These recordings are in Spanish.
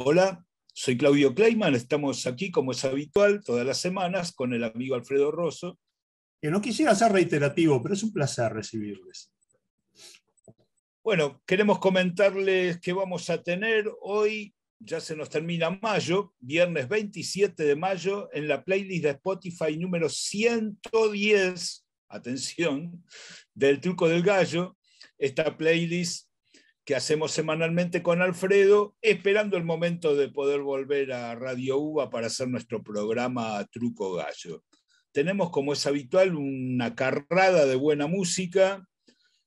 Hola, soy Claudio Kleiman, estamos aquí como es habitual todas las semanas con el amigo Alfredo Rosso. Que no quisiera ser reiterativo, pero es un placer recibirles. Bueno, queremos comentarles qué vamos a tener hoy. Ya se nos termina mayo, viernes 27 de mayo, en la playlist de Spotify número 110, atención, del Truco del Gallo. Esta playlist que hacemos semanalmente con Alfredo, esperando el momento de poder volver a Radio Uva para hacer nuestro programa Truco Gallo. Tenemos, como es habitual, una carrada de buena música.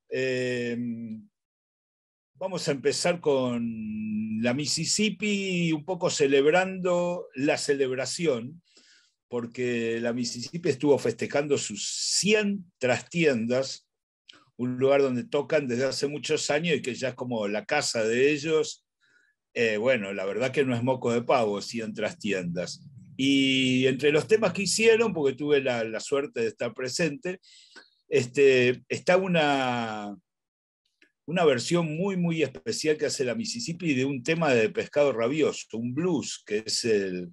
Em, vamos a empezar con la Mississippi, un poco celebrando la celebración, porque la Mississippi estuvo festejando sus 100 trastiendas un lugar donde tocan desde hace muchos años y que ya es como la casa de ellos. Eh, bueno, la verdad que no es moco de pavo si entras tiendas. Y entre los temas que hicieron, porque tuve la, suerte de estar presente, este, está una, una versión muy, muy especial que hace la Mississippi de un tema de pescado rabioso, un blues, que es el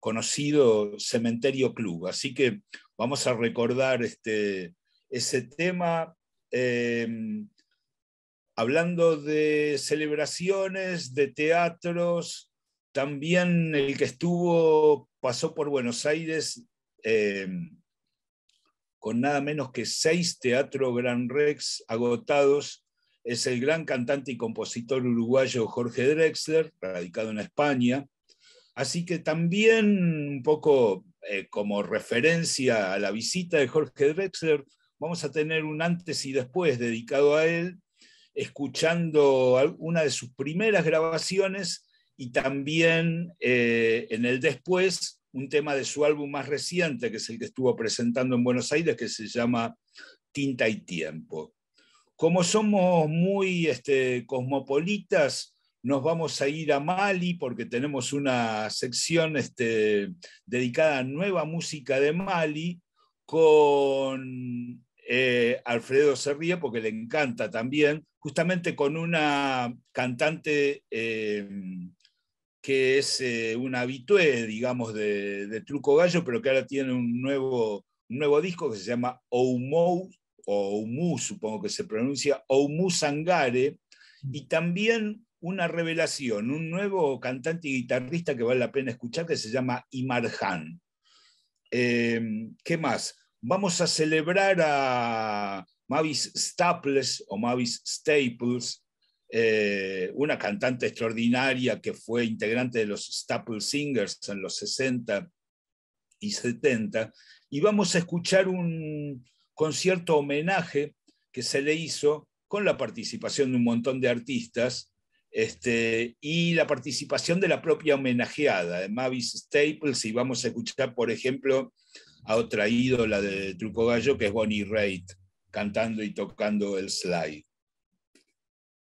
conocido Cementerio Club. Así que vamos a recordar este, ese tema Em, hablando de celebraciones, de teatros, también el que estuvo, pasó por Buenos Aires em, con nada menos que seis teatros Gran Rex agotados, es el gran cantante y compositor uruguayo Jorge Drexler, radicado en España. Así que también un poco eh, como referencia a la visita de Jorge Drexler, vamos a tener un antes y después dedicado a él, escuchando una de sus primeras grabaciones y también eh, en el después un tema de su álbum más reciente, que es el que estuvo presentando en Buenos Aires, que se llama Tinta y Tiempo. Como somos muy este, cosmopolitas, nos vamos a ir a Mali porque tenemos una sección este, dedicada a nueva música de Mali con eh, Alfredo Serría, porque le encanta también, justamente con una cantante eh, que es eh, un habitué, digamos, de, Truco Gallo, pero que ahora tiene un nuevo, un nuevo disco que se llama Oumou, o Oumu, supongo que se pronuncia, Oumu Sangare, y también una revelación, un nuevo cantante y guitarrista que vale la pena escuchar, que se llama Imarhan. ¿Qué más? vamos a celebrar a Mavis Staples o Mavis Staples, eh, una cantante extraordinaria que fue integrante de los Staples Singers en los 60 y 70, y vamos a escuchar un concierto homenaje que se le hizo con la participación de un montón de artistas este, y la participación de la propia homenajeada, de Mavis Staples, y vamos a escuchar, por ejemplo, a otra ídola de Truco Gallo, que es Bonnie Raitt, cantando y tocando el slide.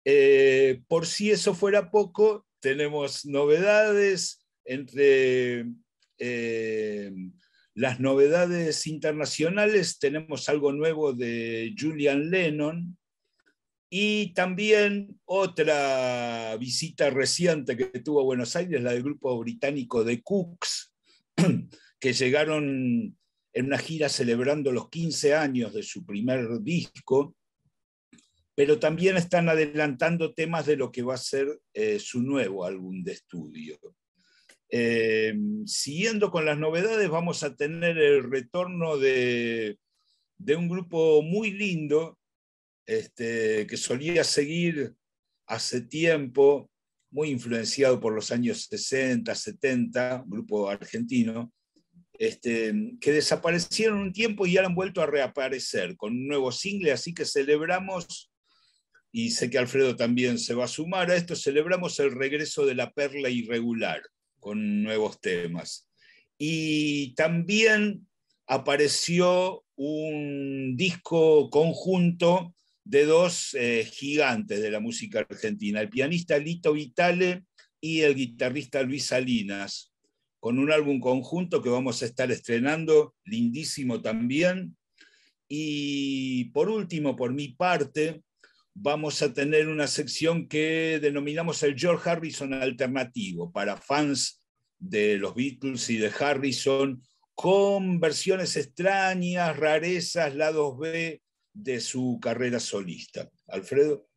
Eh, por si eso fuera poco, tenemos novedades entre eh, las novedades internacionales, tenemos algo nuevo de Julian Lennon y también otra visita reciente que tuvo Buenos Aires, la del grupo británico de Cooks, que llegaron en una gira celebrando los 15 años de su primer disco, pero también están adelantando temas de lo que va a ser eh, su nuevo álbum de estudio. Eh, siguiendo con las novedades, vamos a tener el retorno de, un grupo muy lindo este, que solía seguir hace tiempo, muy influenciado por los años 60, 70, grupo argentino, este, que desaparecieron un tiempo y han vuelto a reaparecer con un nuevo single, así que celebramos, y sé que Alfredo también se va a sumar a esto, celebramos el regreso de la perla irregular con nuevos temas. Y también apareció un disco conjunto de dos eh, gigantes de la música argentina, el pianista Lito Vitale y el guitarrista Luis Salinas, con un álbum conjunto que vamos a estar estrenando, lindísimo también. Y por último, por mi parte, vamos a tener una sección que denominamos el George Harrison alternativo para fans de los Beatles y de Harrison con versiones extrañas, rarezas, lados B de su carrera solista. Alfredo.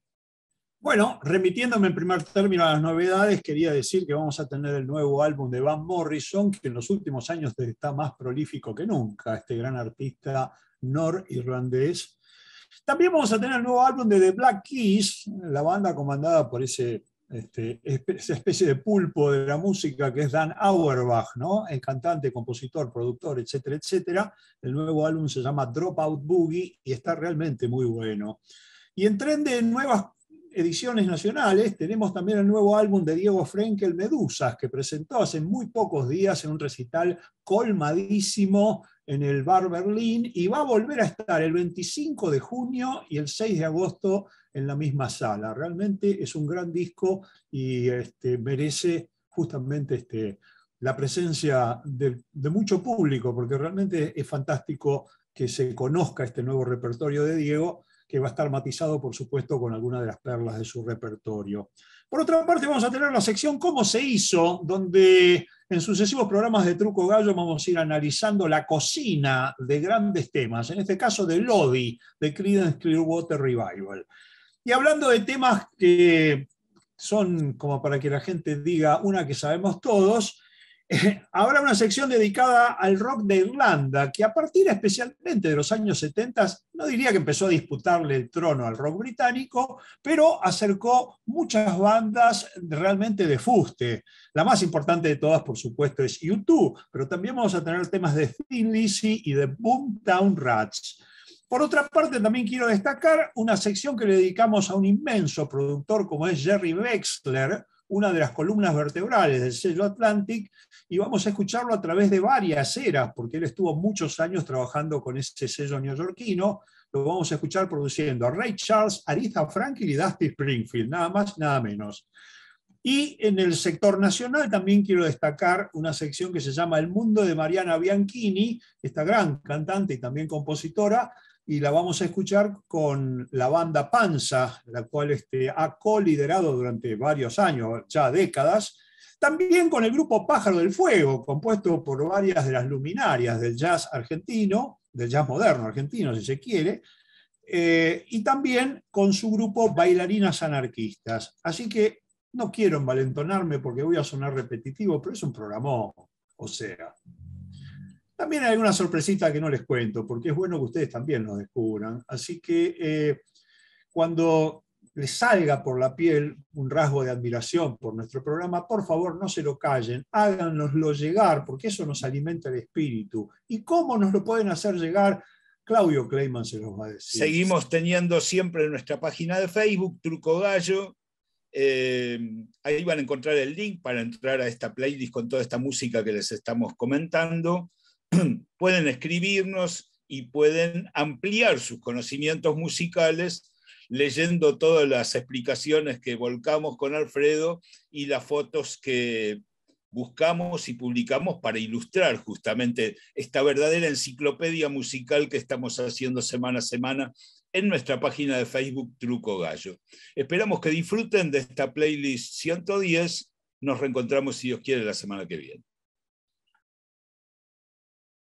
Bueno, remitiéndome en primer término a las novedades, quería decir que vamos a tener el nuevo álbum de Van Morrison, que en los últimos años está más prolífico que nunca, este gran artista norirlandés. También vamos a tener el nuevo álbum de The Black Keys, la banda comandada por ese, este, esa especie de pulpo de la música que es Dan Auerbach, ¿no? el cantante, compositor, productor, etcétera, etcétera. El nuevo álbum se llama Dropout Boogie y está realmente muy bueno. Y en tren de nuevas ediciones nacionales, tenemos también el nuevo álbum de Diego Frenkel, Medusas, que presentó hace muy pocos días en un recital colmadísimo en el Bar Berlín y va a volver a estar el 25 de junio y el 6 de agosto en la misma sala. Realmente es un gran disco y este, merece justamente este, la presencia de, de mucho público, porque realmente es fantástico que se conozca este nuevo repertorio de Diego que va a estar matizado, por supuesto, con algunas de las perlas de su repertorio. Por otra parte, vamos a tener la sección Cómo se hizo, donde en sucesivos programas de Truco Gallo vamos a ir analizando la cocina de grandes temas, en este caso de Lodi, de Creedence Clearwater Revival. Y hablando de temas que son como para que la gente diga una que sabemos todos, Ahora una sección dedicada al rock de Irlanda, que a partir especialmente de los años 70, no diría que empezó a disputarle el trono al rock británico, pero acercó muchas bandas realmente de fuste. La más importante de todas, por supuesto, es U2, pero también vamos a tener temas de Thin Lizzy y de Boomtown Rats. Por otra parte, también quiero destacar una sección que le dedicamos a un inmenso productor como es Jerry Wexler, una de las columnas vertebrales del sello Atlantic, y vamos a escucharlo a través de varias eras, porque él estuvo muchos años trabajando con ese sello neoyorquino. Lo vamos a escuchar produciendo a Ray Charles, Aretha Franklin y Dusty Springfield, nada más, nada menos. Y en el sector nacional también quiero destacar una sección que se llama El Mundo de Mariana Bianchini, esta gran cantante y también compositora, y la vamos a escuchar con la banda Panza, la cual este, ha coliderado durante varios años, ya décadas. También con el grupo Pájaro del Fuego, compuesto por varias de las luminarias del jazz argentino, del jazz moderno argentino, si se quiere, eh, y también con su grupo Bailarinas Anarquistas. Así que no quiero envalentonarme porque voy a sonar repetitivo, pero es un programa, o sea. También hay una sorpresita que no les cuento, porque es bueno que ustedes también lo descubran. Así que eh, cuando les salga por la piel un rasgo de admiración por nuestro programa, por favor no se lo callen, háganoslo llegar, porque eso nos alimenta el espíritu. ¿Y cómo nos lo pueden hacer llegar? Claudio Kleiman se los va a decir. Seguimos teniendo siempre en nuestra página de Facebook, Truco Gallo. Eh, ahí van a encontrar el link para entrar a esta playlist con toda esta música que les estamos comentando. pueden escribirnos y pueden ampliar sus conocimientos musicales leyendo todas las explicaciones que volcamos con Alfredo y las fotos que buscamos y publicamos para ilustrar justamente esta verdadera enciclopedia musical que estamos haciendo semana a semana en nuestra página de Facebook Truco Gallo. Esperamos que disfruten de esta playlist 110. Nos reencontramos, si Dios quiere, la semana que viene.